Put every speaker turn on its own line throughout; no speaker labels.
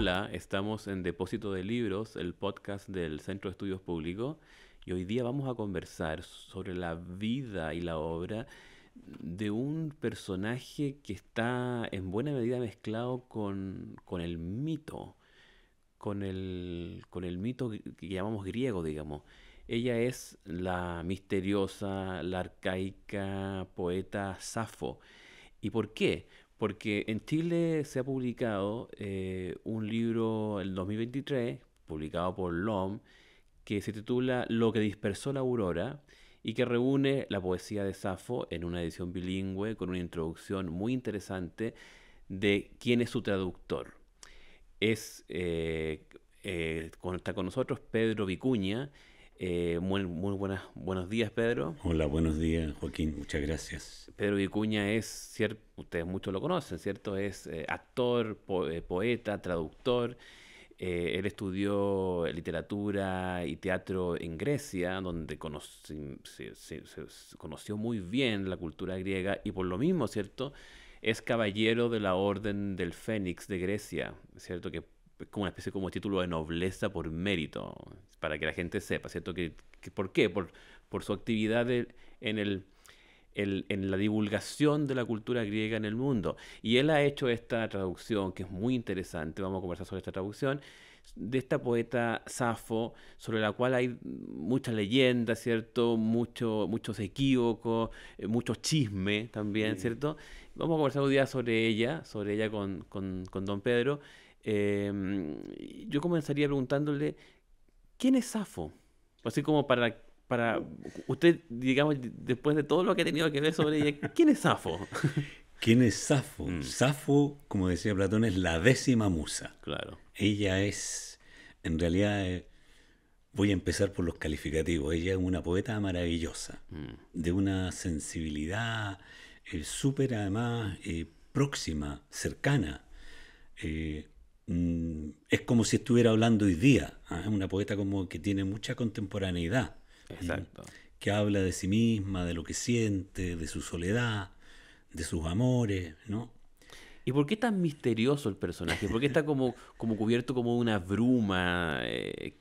Hola, estamos en Depósito de Libros, el podcast del Centro de Estudios Públicos, y hoy día vamos a conversar sobre la vida y la obra de un personaje que está en buena medida mezclado con, con el mito, con el, con el mito que llamamos griego, digamos. Ella es la misteriosa, la arcaica poeta Safo. ¿Y por qué? Porque en Chile se ha publicado eh, un libro en 2023, publicado por LOM, que se titula Lo que dispersó la aurora y que reúne la poesía de Safo en una edición bilingüe con una introducción muy interesante de quién es su traductor. Es, eh, eh, está con nosotros Pedro Vicuña, eh,
muy muy buenos días, Pedro. Hola, buenos días, Joaquín. Muchas gracias.
Pedro Vicuña es, ustedes muchos lo conocen, ¿cierto? Es eh, actor, eh, poeta, traductor. él estudió literatura y teatro en Grecia, donde se, conoció muy bien la cultura griega y por lo mismo, ¿cierto? Es caballero de la Orden del Fénix de Grecia, ¿cierto? Que como una especie como título de nobleza por mérito, para que la gente sepa, ¿cierto? Que, ¿Por qué? Por, por su actividad en, el, en la divulgación de la cultura griega en el mundo. Y él ha hecho esta traducción, que es muy interesante, vamos a conversar sobre esta traducción, de esta poeta Safo, sobre la cual hay muchas leyendas, ¿cierto? Mucho, muchos equívocos, eh, muchos chisme también, ¿cierto? Vamos a conversar un día sobre ella, sobre ella con, con, con Don Pedro. Em, yo comenzaría preguntándole, ¿quién es Safo? Así como para, para usted, digamos, después de todo lo que ha tenido que ver sobre ella, ¿quién es
Safo? ¿Quién es Safo? Mm. Safo, como decía Platón, es la décima musa. Claro. Ella es, en realidad, eh, voy a empezar por los calificativos. Ella es una poeta maravillosa, mm. de una sensibilidad eh, súper, además, eh, próxima, cercana. Mm, es como si estuviera hablando hoy día. ¿ah? Es una poeta como que tiene mucha contemporaneidad. Exacto. Que habla de sí misma, de lo que siente, de su soledad, de sus amores, ¿no? ¿Y por qué tan misterioso el personaje? ¿Por qué está como,
como cubierto como una bruma eh,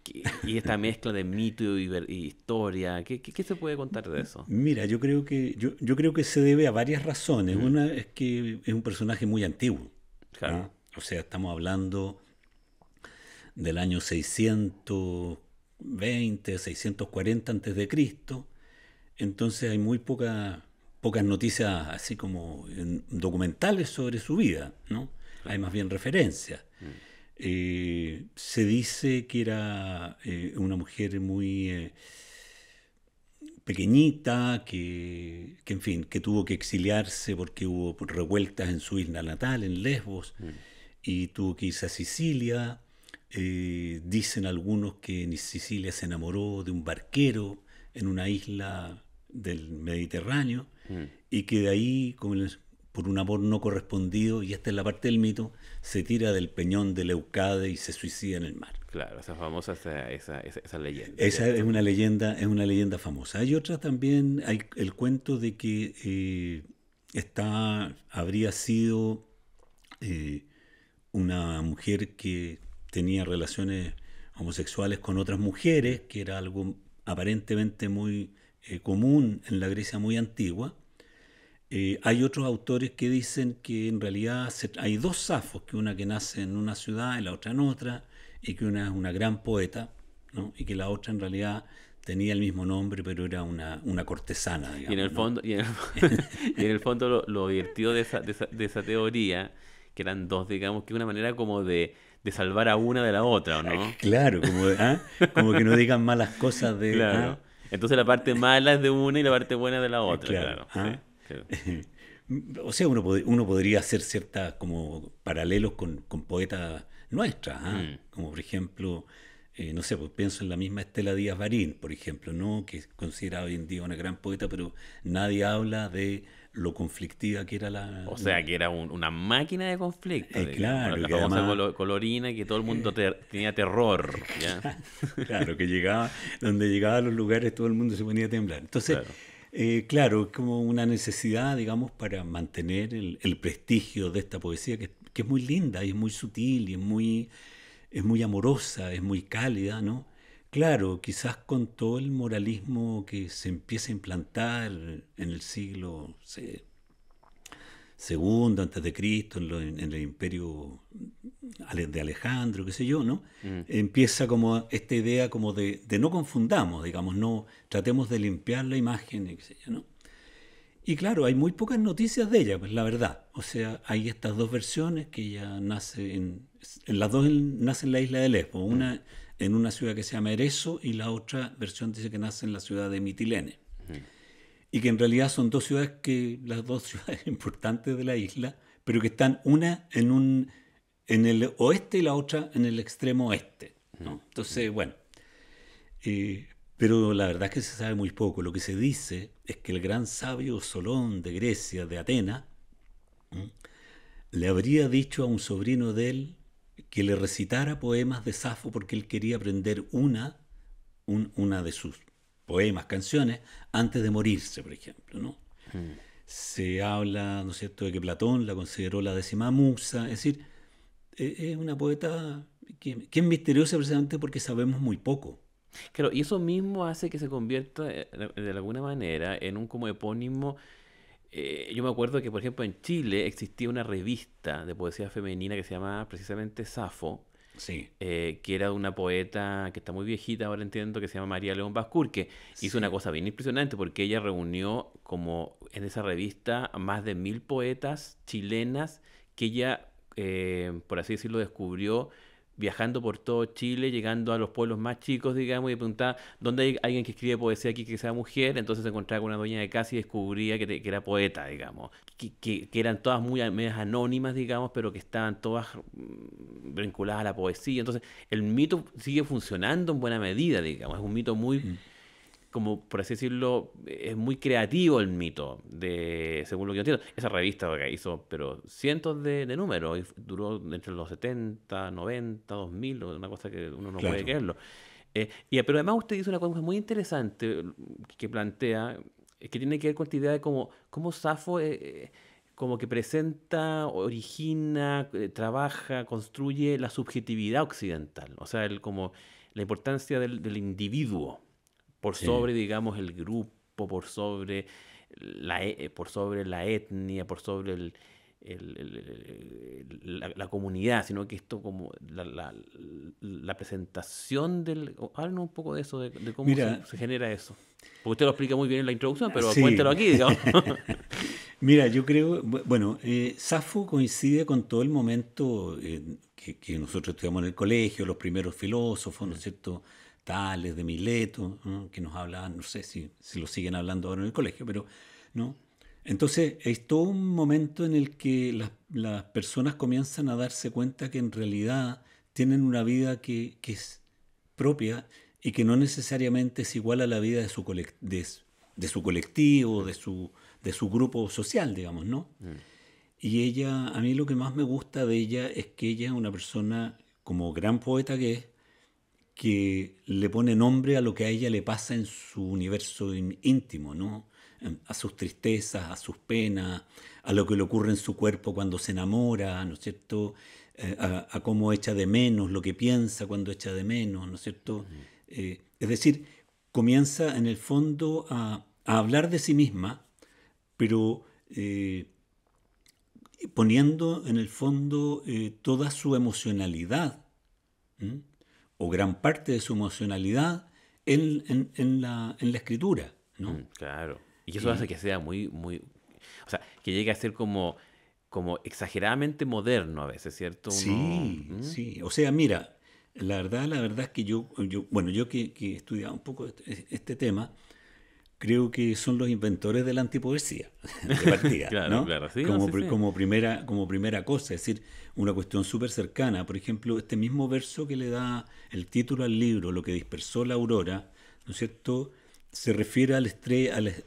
y esta mezcla de mito y,
historia? ¿Qué, se puede contar de eso? Mira, yo creo que, yo, yo creo que se debe a varias razones. Una es que es un personaje muy antiguo. ¿ah? Claro. O sea, estamos hablando del año 620, 640 antes de Cristo. Entonces hay muy poca, pocas noticias así como documentales sobre su vida, ¿no? Hay más bien referencias. Eh, se dice que era eh, una mujer muy eh, pequeñita, que, en fin, que tuvo que exiliarse porque hubo revueltas en su isla natal, en Lesbos y tuvo que irse a Sicilia. Eh, dicen algunos que en Sicilia se enamoró de un barquero en una isla del Mediterráneo mm. y que de ahí, por un amor no correspondido, y esta es la parte del mito, se tira del peñón de Leucade y se suicida en el mar. Claro, esa famosa, esa, esa, leyenda. Esa es una leyenda, es una leyenda famosa. Hay otras también, hay el cuento de que eh, está, habría sido eh, una mujer que tenía relaciones homosexuales con otras mujeres, que era algo aparentemente muy eh, común en la Grecia muy antigua. Eh, hay otros autores que dicen que en realidad hay dos Safos, que una que nace en una ciudad y la otra en otra, y que una es una gran poeta, ¿no? y que la otra en realidad tenía el mismo nombre, pero era una, cortesana. y
en el fondo, en el, fondo lo, lo, de esa teoría que eran dos, digamos, que una manera como de, salvar a una de la otra, ¿no? Claro,
¿ah? como, que no digan malas cosas de... Claro. ¿ah?
Entonces la parte mala es de una y la parte buena de la eh, otra, claro. ¿ah?
O sea, uno, uno podría hacer ciertas como paralelos con, poetas nuestras, mm. como por ejemplo... Eh, no sé, pues pienso en la misma Estela Díaz Barín, por ejemplo, ¿no? que es considerada hoy en día una gran poeta, pero nadie habla de lo conflictiva que era la... O sea, que
era una máquina de conflicto. Eh, claro. La colorina
que todo el mundo tenía terror. claro, que llegaba, donde llegaba a los lugares todo el mundo se ponía a temblar. Entonces, claro, eh, como una necesidad, digamos, para mantener el, prestigio de esta poesía, que, que, es muy linda y es muy sutil y es muy, es muy amorosa, es muy cálida, ¿no? Claro, quizás con todo el moralismo que se empieza a implantar en el siglo segundo antes de Cristo, en, el imperio de Alejandro, qué sé yo, ¿no? Mm. Empieza como esta idea como de, no confundamos, digamos, no tratemos de limpiar la imagen, qué sé yo, ¿no? Y claro, hay muy pocas noticias de ella, pues la verdad. O sea, hay estas dos versiones que ya nacen, en, las dos nace en la isla de Lesbos, mm. una en una ciudad que se llama Ereso y la otra versión dice que nace en la ciudad de Mitilene. Y que en realidad son dos ciudades que, las dos ciudades importantes de la isla, pero que están una en, un, en el oeste y la otra en el extremo oeste. Entonces, bueno, eh, pero la verdad es que se sabe muy poco. Lo que se dice es que el gran sabio Solón de Grecia, de Atenas, le habría dicho a un sobrino de él, que le recitara poemas de Safo porque él quería aprender una, una de sus poemas, canciones, antes de morirse, por ejemplo. ¿no? Hmm. Se habla, ¿no es cierto?, de que Platón la consideró la décima musa, es decir, e, es una poeta que, que es misteriosa precisamente porque sabemos muy poco. Claro, y eso mismo hace
que se convierta eh, de alguna manera en un como epónimo eh, yo me acuerdo que, por ejemplo, en Chile existía una revista de poesía femenina que se llamaba precisamente Safo, eh, que era una poeta que está muy viejita, ahora entiendo, que se llama María León Bascur, que hizo una cosa bien impresionante porque ella reunió como en esa revista más de mil poetas chilenas que ella, eh, por así decirlo, descubrió viajando por todo Chile, llegando a los pueblos más chicos, digamos, y preguntaba dónde hay alguien que escribe poesía aquí que sea mujer, entonces se encontraba con una dueña de casa y descubría que, era poeta, digamos, que, que, eran todas muy medias anónimas, digamos, pero que estaban todas mm, vinculadas a la poesía. Entonces, el mito sigue funcionando en buena medida, digamos, es un mito muy... Mm como, por así decirlo, es muy creativo el mito, de, según lo que yo entiendo. Esa revista que hizo, pero cientos de, números, y duró entre los 70, 90, 2000, una cosa que uno no puede creerlo. Eh, y, pero además usted dice una cosa muy interesante eh, que plantea, eh, que tiene que ver con esta idea de cómo, cómo Safo... como que presenta, origina, trabaja, construye la subjetividad occidental, o sea, el, como la importancia del individuo, por sobre, digamos, el grupo, por sobre la, e, eh, por sobre la etnia, por sobre el, la, comunidad, sino que esto como la, presentación del... Háblanos un poco de eso, de, cómo se, genera eso. Porque usted lo explica muy bien en la introducción, pero cuéntelo aquí,
Mira, yo creo, bueno, eh, coincide con todo el momento eh, que, que, nosotros estudiamos en el colegio, los primeros filósofos, ¿no es mm. cierto? de Mileto, que nos hablaban, no sé si, si lo siguen hablando ahora en el colegio, pero ¿no? Entonces es todo un momento en el que las, personas comienzan a darse cuenta que en realidad tienen una vida que, es propia y que no necesariamente es igual a la vida de su, de, su colectivo, de su, de su grupo social, digamos, ¿no? Mm. Y ella, a mí lo que más me gusta de ella es que ella es una persona, como gran poeta que es, que le pone nombre a lo que a ella le pasa en su universo íntimo, ¿no? a sus tristezas, a sus penas, a lo que le ocurre en su cuerpo cuando se enamora, ¿no es cierto? Eh, a, cómo echa de menos, lo que piensa cuando echa de menos, ¿no es cierto? Eh, es decir, comienza en el fondo a, hablar de sí misma, pero eh, poniendo en el fondo toda su emocionalidad o gran parte de su emocionalidad en, la, escritura. ¿no? Mm, claro. Y eso hace que
sea muy, muy. O sea, que llegue a ser como, como exageradamente moderno a veces, ¿cierto? Sí, ¿Mm? sí. O sea,
mira, la verdad, la verdad es que yo, bueno, yo que, que he estudiado un poco este, este tema, creo que son los inventores de la antipoesía, de partida, claro, claro, sí, como, primera, como primera cosa, es decir, una cuestión súper cercana. Por ejemplo, este mismo verso que le da el título al libro, Lo que dispersó la aurora, ¿no es cierto?, se refiere al,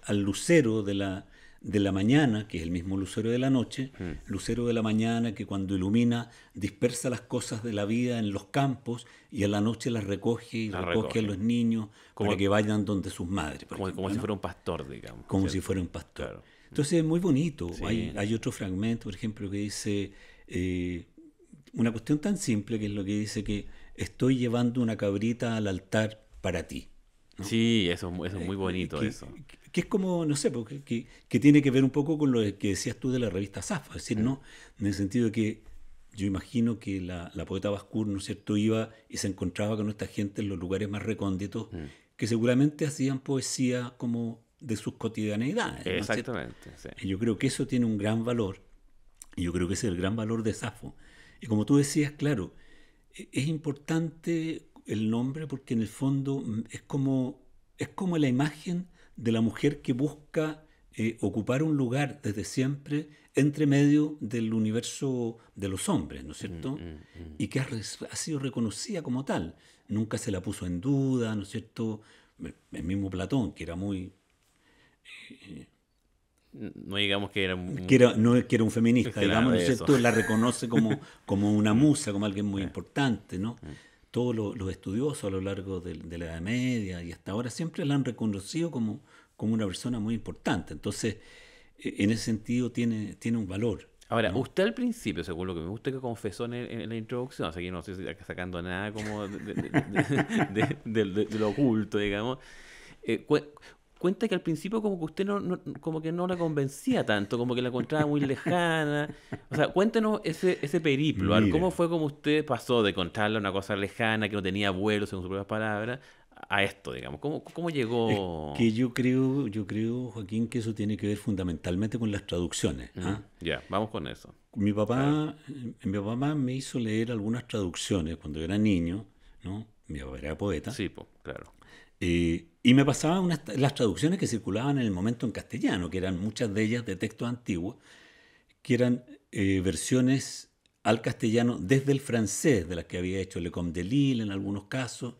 al lucero de la, de la mañana, que es el mismo lucero de la noche, mm. lucero de la mañana que cuando ilumina dispersa las cosas de la vida en los campos y a la noche las recoge y recoge, a los niños para que vayan donde sus madres. Como, si fuera un pastor, digamos. Como si fuera un pastor. Entonces es muy bonito. Hay, otro fragmento, por ejemplo, que dice eh, una cuestión tan simple que es lo que dice que estoy llevando una cabrita al altar para ti. Sí, eso,
es muy eh, bonito. eso
que es como, no sé, porque, que, tiene que ver un poco con lo que decías tú de la revista Zafa, es decir, ¿no? En el sentido de que yo imagino que la, poeta Bascur, ¿no es cierto?, iba y se encontraba con esta gente en los lugares más recónditos, mm. que seguramente hacían poesía como de sus cotidianeidades. Exactamente. Y yo creo que eso tiene un gran valor, y yo creo que ese es el gran valor de Safo. Y como tú decías, claro, e-, es importante el nombre porque en el fondo mm, es como, es como la imagen de la mujer que busca eh, ocupar un lugar desde siempre entre medio del universo de los hombres, ¿no es cierto? Mm, mm, mm. Y que ha, sido reconocida como tal. Nunca se la puso en duda, ¿no es cierto? El mismo Platón, que era muy... no digamos que era un... no, que era un feminista, digamos, ¿no es cierto? La reconoce como, como una musa, como alguien muy eh. importante, ¿no? todos los, estudiosos a lo largo de, la Edad Media y hasta ahora siempre la han reconocido como, como una persona muy importante. Entonces, e, en ese sentido tiene, tiene un valor.
Ahora, usted al principio, según lo que me gusta que confesó en, la introducción, así que no estoy sacando nada como de, lo oculto, digamos, eh, cuenta que al principio como que usted no, como que no la convencía tanto, como que la encontraba muy lejana. O sea, cuéntenos ese, ese periplo, ¿cómo fue como usted pasó de contarle una cosa lejana, que no tenía vuelos, según sus propias palabras, a esto, digamos? ¿Cómo, cómo llegó? que
yo creo, yo creo, Joaquín, que eso tiene que ver fundamentalmente con las traducciones. ¿ah?
Ya, vamos con eso.
Mi papá, eh, mi papá me hizo leer algunas traducciones cuando yo era niño, ¿no? Mi papá era poeta. Sí, claro. Eh, y me pasaba las traducciones que circulaban en el momento en castellano, que eran muchas de ellas de textos antiguos, que eran eh, versiones al castellano desde el francés, de las que había hecho Le Comte de Lille en algunos casos,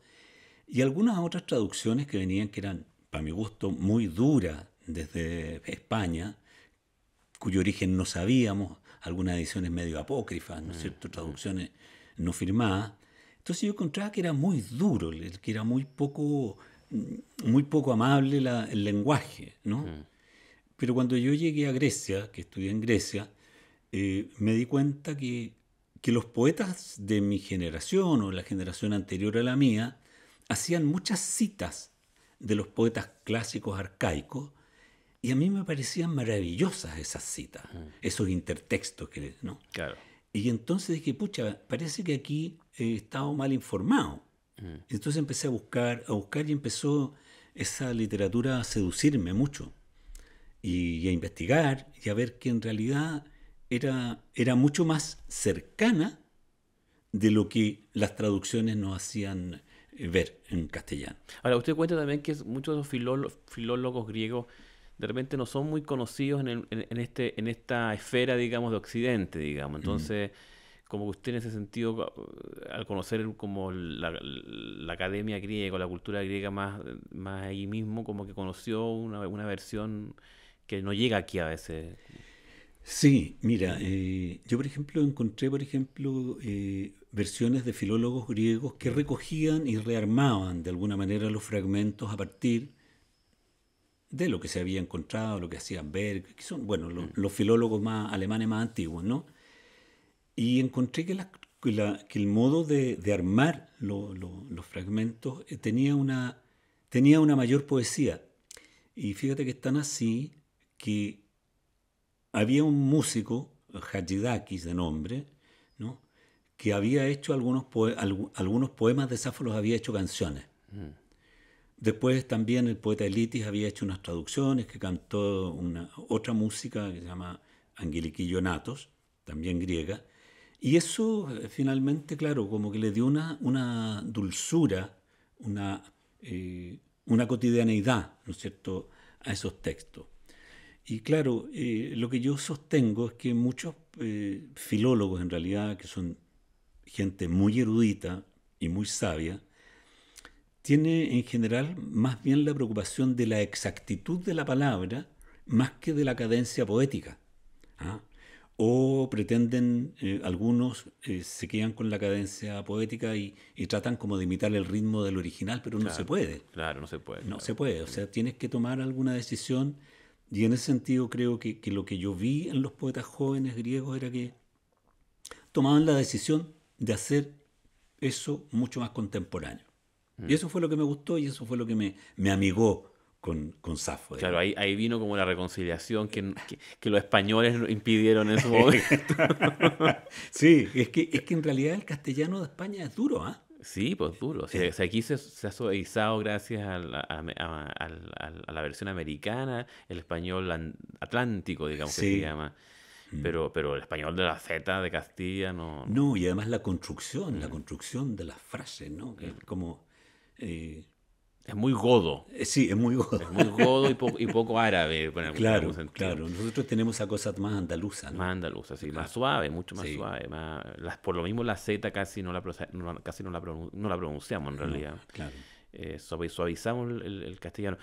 y algunas otras traducciones que venían que eran, para mi gusto, muy duras desde España, cuyo origen no sabíamos, algunas ediciones medio apócrifas, ¿no mm, mm. Traducciones no firmadas. Entonces yo encontraba que era muy duro, que era muy poco muy poco amable el lenguaje, ¿no? Mm. Pero cuando yo llegué a Grecia, que estudié en Grecia, eh, me di cuenta que, que, los poetas de mi generación o la generación anterior a la mía hacían muchas citas de los poetas clásicos arcaicos y a mí me parecían maravillosas esas citas, mm. esos intertextos que, ¿no? Claro. Y entonces dije, pucha, parece que aquí he estado mal informado. Mm. Entonces empecé a buscar, a buscar y empezó esa literatura a seducirme mucho y, a investigar y a ver que en realidad era, era mucho más cercana de lo que las traducciones nos hacían eh, ver en castellano.
Ahora, usted cuenta también que muchos los filólogos, griegos de repente no son muy conocidos en, este, esta esfera, digamos, de Occidente, digamos. Entonces como que usted en ese sentido, al conocer como la, academia griega, la cultura griega más, más ahí mismo, como que conoció una, versión que no llega aquí a veces.
Sí, mira, eh, yo por ejemplo encontré, por ejemplo, eh, versiones de filólogos griegos que recogían y rearmaban de alguna manera los fragmentos a partir de lo que se había encontrado, lo que hacían ver, que son, bueno, los, mm. los filólogos más alemanes más antiguos, ¿no? Y encontré que, el modo de, armar los fragmentos eh, tenía, una, tenía una mayor poesía. Y fíjate que están así que había un músico, Hajidakis de nombre, que había hecho algunos, algunos poemas de Safo, había hecho canciones. Mm. Después también el poeta Elitis había hecho unas traducciones que cantó una, otra música que se llama Anguiliquillo también griega, y eso eh, finalmente, claro, como que le dio una, una dulzura, una, eh, una cotidianeidad, ¿no es cierto?, a esos textos. Y claro, eh, lo que yo sostengo es que muchos filólogos, en realidad, que son gente muy erudita y muy sabia, tiene en general más bien la preocupación de la exactitud de la palabra más que de la cadencia poética. ¿Ah? o pretenden, eh, algunos eh, se quedan con la cadencia poética y, tratan como de imitar el ritmo del original, pero no se puede. Claro, no se puede. No se puede, o sea, tienes que tomar alguna decisión y en ese sentido creo que, lo que yo vi en los poetas jóvenes griegos era que tomaban la decisión de hacer eso mucho más contemporáneo. Mm. Y eso fue lo que me gustó y eso fue lo que me, me amigó con, con Safo. Claro, ahí, vino como la reconciliación que, los españoles
impidieron en su momento.
sí, es que, es que en realidad el castellano de España es duro, ¿ah?
Sí, pues duro. Eh. aquí se, ha suavizado gracias a la, versión americana, el español atlántico, digamos que se llama. Mm. Pero, pero el español de la Z de Castilla no. No, y además
la construcción, la mm. construcción de las frases, ¿no? Que es mm. como. Eh, es muy godo. Eh, sí, es muy godo. Es muy godo y, y poco árabe. claro, claro. Nosotros tenemos esa cosas más andaluza.
Más andaluza, sí. Más ah, suave, mucho más suave. Más, por lo mismo la Z casi no la, casi no la, no la pronunciamos en realidad. claro. Eh, suavizamos el, castellano.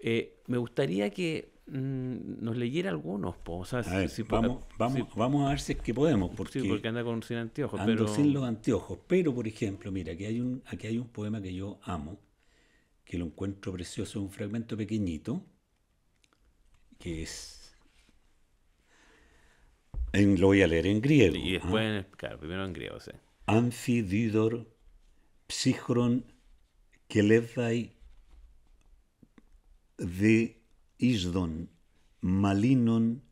Eh, me gustaría que mm, nos leyera algunos, po. si, vamos, vamos,
vamos a ver si es que podemos. Porque sí, porque anda con, sin anteojos. Ando pero... sin los anteojos. Pero, por ejemplo, mira, que hay, un, aquí hay un poema que yo amo que lo encuentro precioso, un fragmento pequeñito, que es... lo voy a leer en griego. Y después, ¿eh? claro, primero en griego, sí. Anfididor psychron kelevdai de isdon malinon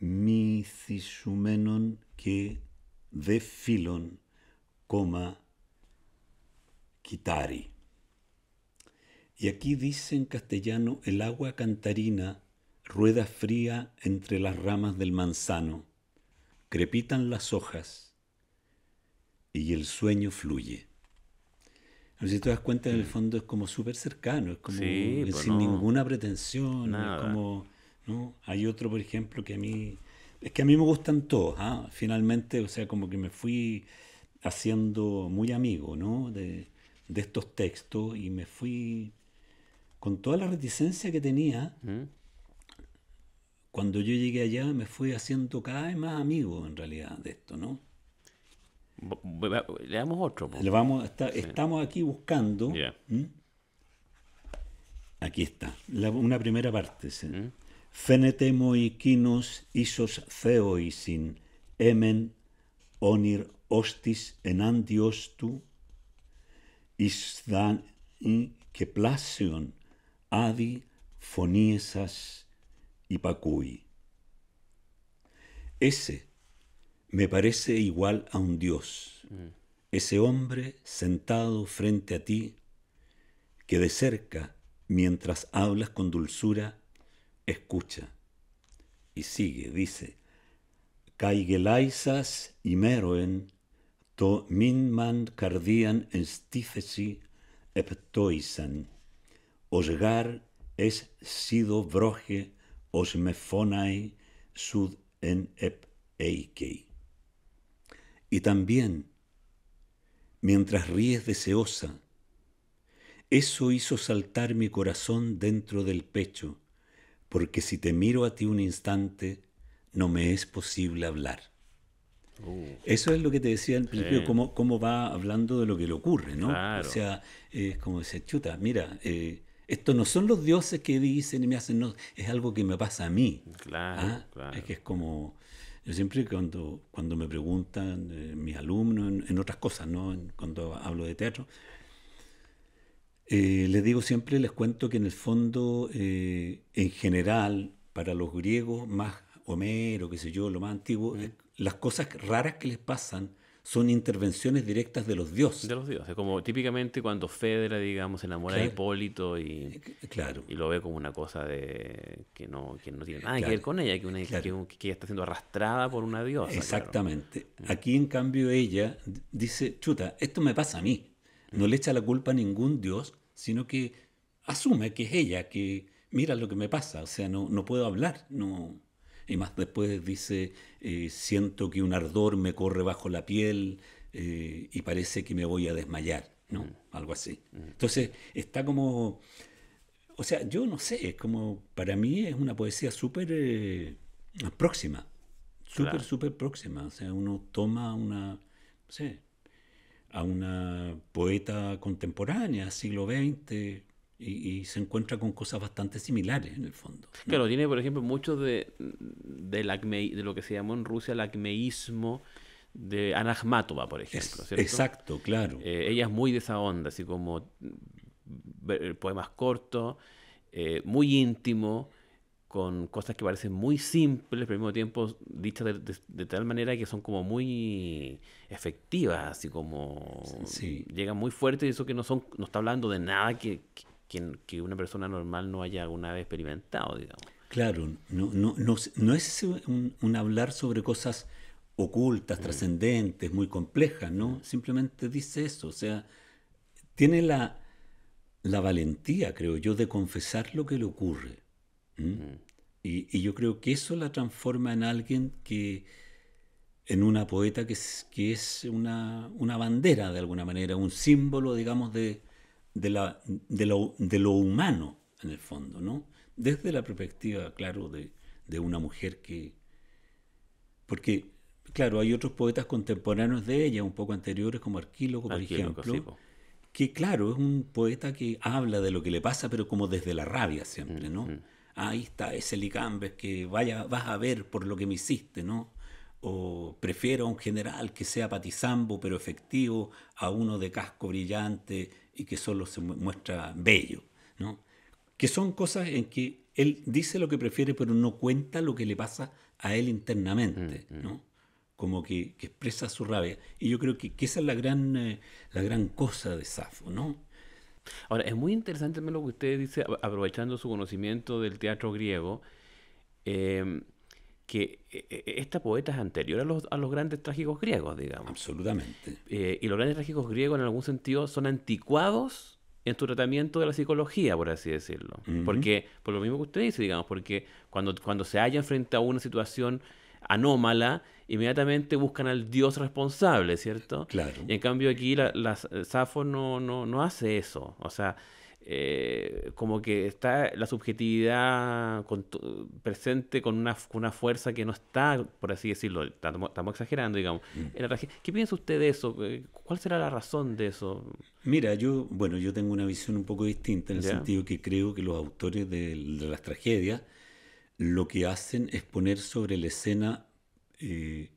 mithisumenon que de filon, coma, kitari. Y aquí dice en castellano el agua cantarina rueda fría entre las ramas del manzano, crepitan las hojas y el sueño fluye. si te das cuenta, en el mm. fondo es como súper cercano, es como pues sin ninguna pretensión, es como, ¿no? Hay otro, por ejemplo, que a mí, es que a mí me gustan todos, ¿ah? finalmente, o sea, como que me fui haciendo muy amigo, ¿no? De, de estos textos y me fui con toda la reticencia que tenía, ¿Mm? cuando yo llegué allá me fui haciendo cada vez más amigo en realidad de esto, ¿no? Le damos otro. Le vamos, Estamos aquí buscando. Aquí está, una primera parte. ¿sí? ¿Mm? Fenete isos theoisin emen onir hostis enantios tu isdan que plasion Adi, Foniesas y Pacui. Ese me parece igual a un dios, mm. ese hombre sentado frente a ti, que de cerca, mientras hablas con dulzura, escucha. Y sigue, dice, Kaigelaisas y Meroen, to minman cardian stifesi eptoisan es sido broje sud en ep Y también, mientras ríes deseosa, eso hizo saltar mi corazón dentro del pecho, porque si te miro a ti un instante, no me es posible hablar. Eso es lo que te decía al principio, cómo, va hablando de lo que le ocurre, ¿no? O sea, es como dice, chuta, mira, eh, esto no son los dioses que dicen y me hacen, no, es algo que me pasa a mí. Claro, ¿Ah? claro. Es que es como, yo siempre cuando, cuando me preguntan eh, mis alumnos en, otras cosas, ¿no? cuando hablo de teatro, eh, les digo siempre, les cuento que en el fondo, eh, en general, para los griegos, más Homero, qué sé yo, lo más antiguo, mm. las cosas raras que les pasan son intervenciones directas de los dioses.
De los dioses, como típicamente cuando Fedra, digamos, se enamora a de Hipólito y, eh, eh, claro. y lo ve como una cosa de que no, no tiene nada que ver con ella, que, una, ella está siendo arrastrada
por una diosa. Exactamente. Mm. Aquí, en cambio, ella dice, chuta, esto me pasa a mí. No mm. le echa la culpa a ningún dios, sino que asume que es ella, que mira lo que me pasa, o sea, no, no puedo hablar, no y más después dice, eh, siento que un ardor me corre bajo la piel eh, y parece que me voy a desmayar, ¿no? Mm. Algo así. Mm. Entonces, está como, o sea, yo no sé, es como, para mí es una poesía súper eh, próxima, súper, súper próxima, o sea, uno toma una, no sé, a una poeta contemporánea, siglo XX, y, se encuentra con cosas bastante similares en el fondo.
que Claro, tiene, por ejemplo, mucho de, de lo que se llamó en Rusia el acmeísmo de Anahmatova, por ejemplo. exacto, claro. Eh, ella es muy de esa onda, así como eh, poemas cortos, eh, muy íntimo, con cosas que parecen muy simples, pero al mismo tiempo dichas de, tal manera que son como muy efectivas, así como sí. llegan muy fuerte y eso que no son, no está hablando de nada que que, una persona normal no haya alguna vez experimentado, digamos.
Claro, no, no, no, es un, hablar sobre cosas ocultas, mm. trascendentes, muy complejas, ¿no? Mm. Simplemente dice eso, o sea, tiene la, la valentía, creo yo, de confesar lo que le ocurre. Mm. Y, yo creo que eso la transforma en alguien que, en una poeta que es, que es una bandera de alguna manera, un símbolo, digamos, de, de, la, de, lo, humano, en el fondo, ¿no? Desde la perspectiva, claro, de, una mujer que... Porque, claro, hay otros poetas contemporáneos de ella, un poco anteriores, como Arquíloco, por ejemplo, que, claro, es un poeta que habla de lo que le pasa, pero como desde la rabia siempre, mm, ¿no? Mm. Ahí está ese licambes que vaya, vas a ver por lo que me hiciste, ¿no? O prefiero a un general que sea patizambo pero efectivo, a uno de casco brillante y que solo se muestra bello, ¿no? que son cosas en que él dice lo que prefiere, pero no cuenta lo que le pasa a él internamente, mm, mm. ¿no? como que, expresa su rabia. Y yo creo que, esa es la gran, eh, la gran cosa de Safo, ¿no? Ahora, es muy interesante lo que usted dice, aprovechando
su conocimiento del teatro griego. Em, que eh, eh, esta poeta es anterior a los, a los grandes trágicos griegos, digamos. Absolutamente. Eh, y los grandes trágicos griegos, en algún sentido, son anticuados en su tratamiento de la psicología, por así decirlo. Porque, por lo mismo que usted dice, digamos, porque cuando, cuando se hallan frente a una situación anómala, inmediatamente buscan al dios responsable, ¿cierto? Claro. Y en cambio aquí la, no, no, no hace eso. O sea, eh, como que está la subjetividad presente con una, fuerza que no está, por así decirlo, estamos, exagerando, digamos. Mm. ¿Qué piensa usted de eso? Eh, ¿Cuál será la razón de eso?
Mira, yo, bueno, yo tengo una visión un poco distinta en el sentido que creo que los autores de, las tragedias lo que hacen es poner sobre la escena eh,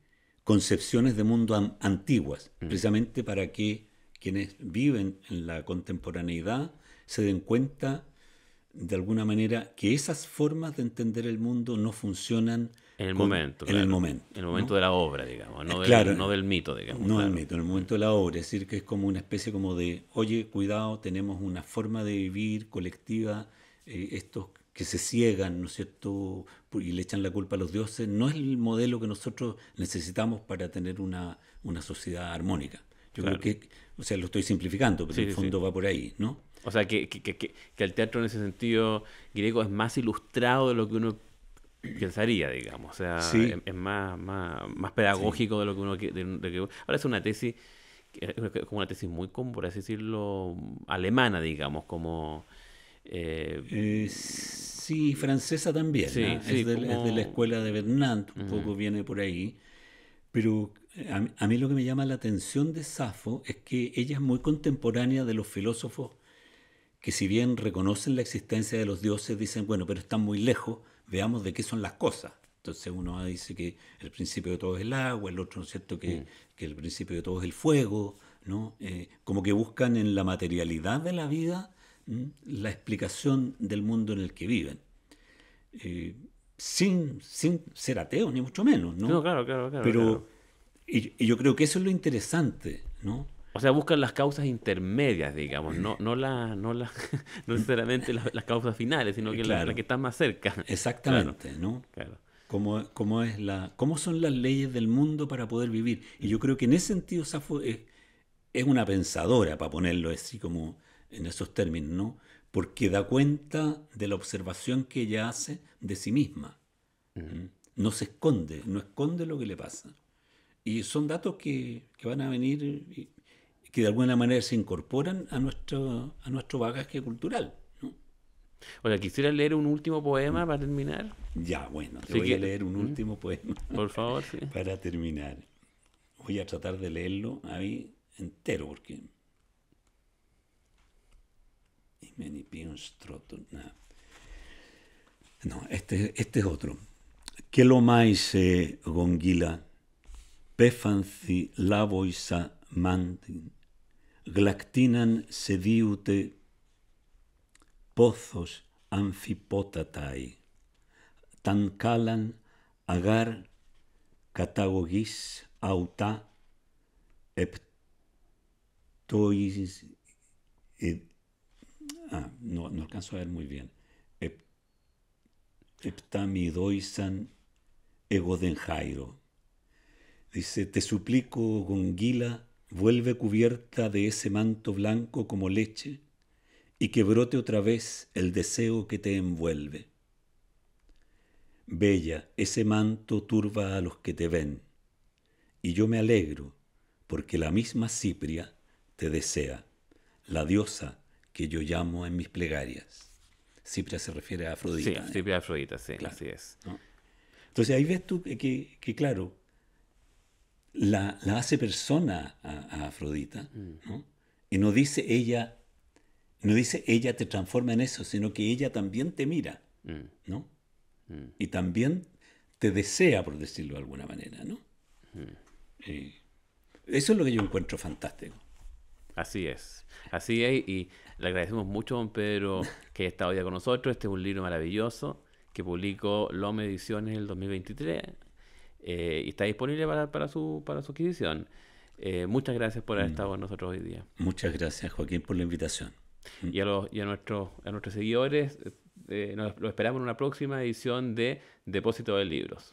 concepciones de mundo antiguas, mm. precisamente para que quienes viven en la contemporaneidad se den cuenta de alguna manera que esas formas de entender el mundo no funcionan en el momento. En el momento. de la obra, digamos, eh, no, del, mito, digamos. No del mito, en el momento de la obra. Es decir, que es como una especie como de, oye, cuidado, tenemos una forma de vivir colectiva, eh, estos que se ciegan, ¿no es cierto?, y le echan la culpa a los dioses, no es el modelo que nosotros necesitamos para tener una sociedad armónica. Yo creo que, o sea, lo estoy simplificando, pero en el fondo va por ahí, ¿no?
O sea, que, el teatro en ese sentido griego es más ilustrado de lo que uno pensaría, digamos. O sea, es, más, más, más pedagógico de lo que uno... ahora es una tesis, como una tesis muy, como por así decirlo, alemana, digamos, como... Eh, eh
sí, francesa también. ¿ah? es, de, la escuela de bernard un poco viene por ahí. Pero eh, a, mí lo que me llama la atención de Safo es que ella es muy contemporánea de los filósofos que si bien reconocen la existencia de los dioses, dicen, bueno, pero están muy lejos, veamos de qué son las cosas. Entonces uno dice que el principio de todo es el agua, el otro, ¿no es cierto?, que, mm. el principio de todo es el fuego, ¿no? Eh, como que buscan en la materialidad de la vida la explicación del mundo en el que viven. Eh, sin, ser ateo, ni mucho menos, ¿no? no claro, claro, claro. Pero, Y, yo creo que eso es lo interesante, ¿no? O sea, buscan las
causas intermedias, digamos, no, no, la, no, la, no necesariamente las, causas finales, sino que las que están más cerca. Exactamente,
¿no? Claro. Cómo, cómo, es la, cómo son las leyes del mundo para poder vivir. Y yo creo que en ese sentido Safo es, eh, es una pensadora, para ponerlo así como en esos términos, ¿no? porque da cuenta de la observación que ella hace de sí misma. No se esconde, no esconde lo que le pasa. Y son datos que, van a venir, y, que de alguna manera se incorporan a nuestro, a nuestro bagaje cultural.
O sea, quisiera leer un último poema para terminar.
Ya, bueno, te voy a leer un último poema. Por favor, sí. Para terminar. Voy a tratar de leerlo ahí entero, porque pienso nada. No, este, este es outro. Que lo más é eh, gongila, pefanci Péfanci lavoisa mantin. Glactinan sediute pozos anfipotatai, Tancalan agar catagogis auta eptois ed ah, no, no alcanzo a ver muy bien, Ep, heptamidoisan egodenjairo. Dice, te suplico, Gonguila, vuelve cubierta de ese manto blanco como leche, y que brote otra vez el deseo que te envuelve. Bella, ese manto turba a los que te ven, y yo me alegro, porque la misma Cipria te desea, la diosa que yo llamo en mis plegarias. Cipria se refiere a Afrodita. Sí, Cipria Afrodita, sí, así es. Entonces ahí ves tú que, claro, la, hace persona a, Afrodita, mm. ¿no? Y no dice ella, no dice ella te transforma en eso, sino que ella también te mira, mm. ¿no? Mm. Y también te desea, por decirlo de alguna manera, ¿no? Eh, eso es lo que yo encuentro fantástico.
Así es, así es, y le agradecemos mucho a don Pedro que haya estado día con nosotros. Este es un libro maravilloso que publicó LOM Ediciones en el 2023 eh, y está disponible para, su, para su adquisición. Eh, muchas gracias por haber mm. estado con nosotros hoy día.
Muchas gracias, Joaquín, por la invitación.
Y a, los, a, nuestros, a nuestros seguidores, eh, eh nos, esperamos en una próxima edición de Depósito de Libros.